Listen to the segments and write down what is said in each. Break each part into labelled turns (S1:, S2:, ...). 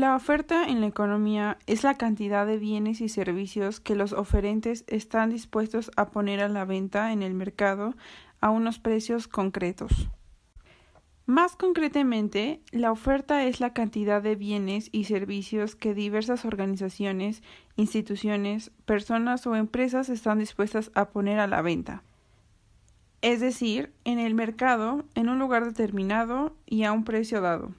S1: La oferta en la economía es la cantidad de bienes y servicios que los oferentes están dispuestos a poner a la venta en el mercado a unos precios concretos. Más concretamente, la oferta es la cantidad de bienes y servicios que diversas organizaciones, instituciones, personas o empresas están dispuestas a poner a la venta. Es decir, en el mercado, en un lugar determinado y a un precio dado.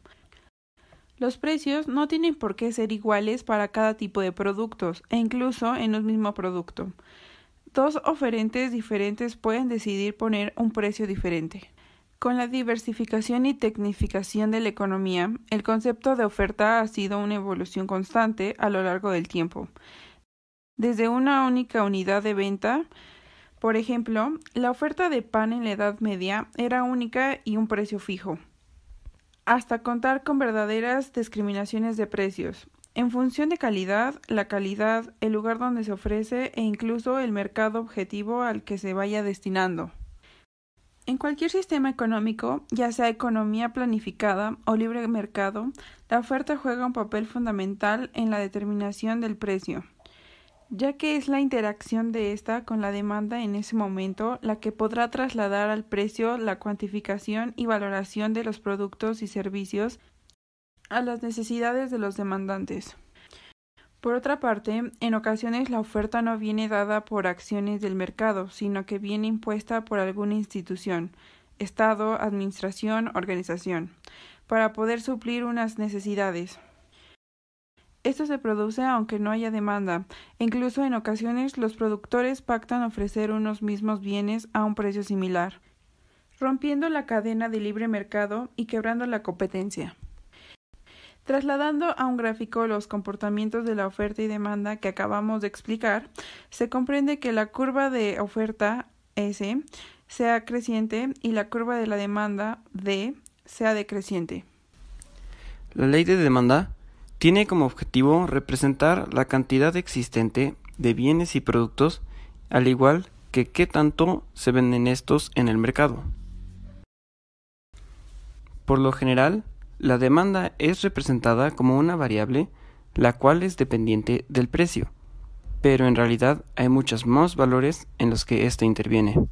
S1: Los precios no tienen por qué ser iguales para cada tipo de productos e incluso en un mismo producto. Dos oferentes diferentes pueden decidir poner un precio diferente. Con la diversificación y tecnificación de la economía, el concepto de oferta ha sido una evolución constante a lo largo del tiempo. Desde una única unidad de venta, por ejemplo, la oferta de pan en la Edad Media era única y un precio fijo hasta contar con verdaderas discriminaciones de precios, en función de calidad, la calidad, el lugar donde se ofrece e incluso el mercado objetivo al que se vaya destinando. En cualquier sistema económico, ya sea economía planificada o libre mercado, la oferta juega un papel fundamental en la determinación del precio ya que es la interacción de ésta con la demanda en ese momento la que podrá trasladar al precio la cuantificación y valoración de los productos y servicios a las necesidades de los demandantes. Por otra parte, en ocasiones la oferta no viene dada por acciones del mercado, sino que viene impuesta por alguna institución, Estado, Administración, Organización, para poder suplir unas necesidades. Esto se produce aunque no haya demanda. Incluso en ocasiones los productores pactan ofrecer unos mismos bienes a un precio similar, rompiendo la cadena de libre mercado y quebrando la competencia. Trasladando a un gráfico los comportamientos de la oferta y demanda que acabamos de explicar, se comprende que la curva de oferta S sea creciente y la curva de la demanda D sea decreciente.
S2: La ley de demanda tiene como objetivo representar la cantidad existente de bienes y productos, al igual que qué tanto se venden estos en el mercado. Por lo general, la demanda es representada como una variable la cual es dependiente del precio, pero en realidad hay muchos más valores en los que ésta este interviene.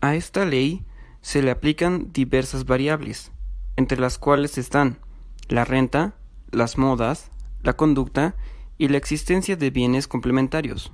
S2: A esta ley se le aplican diversas variables, entre las cuales están la renta, las modas, la conducta y la existencia de bienes complementarios.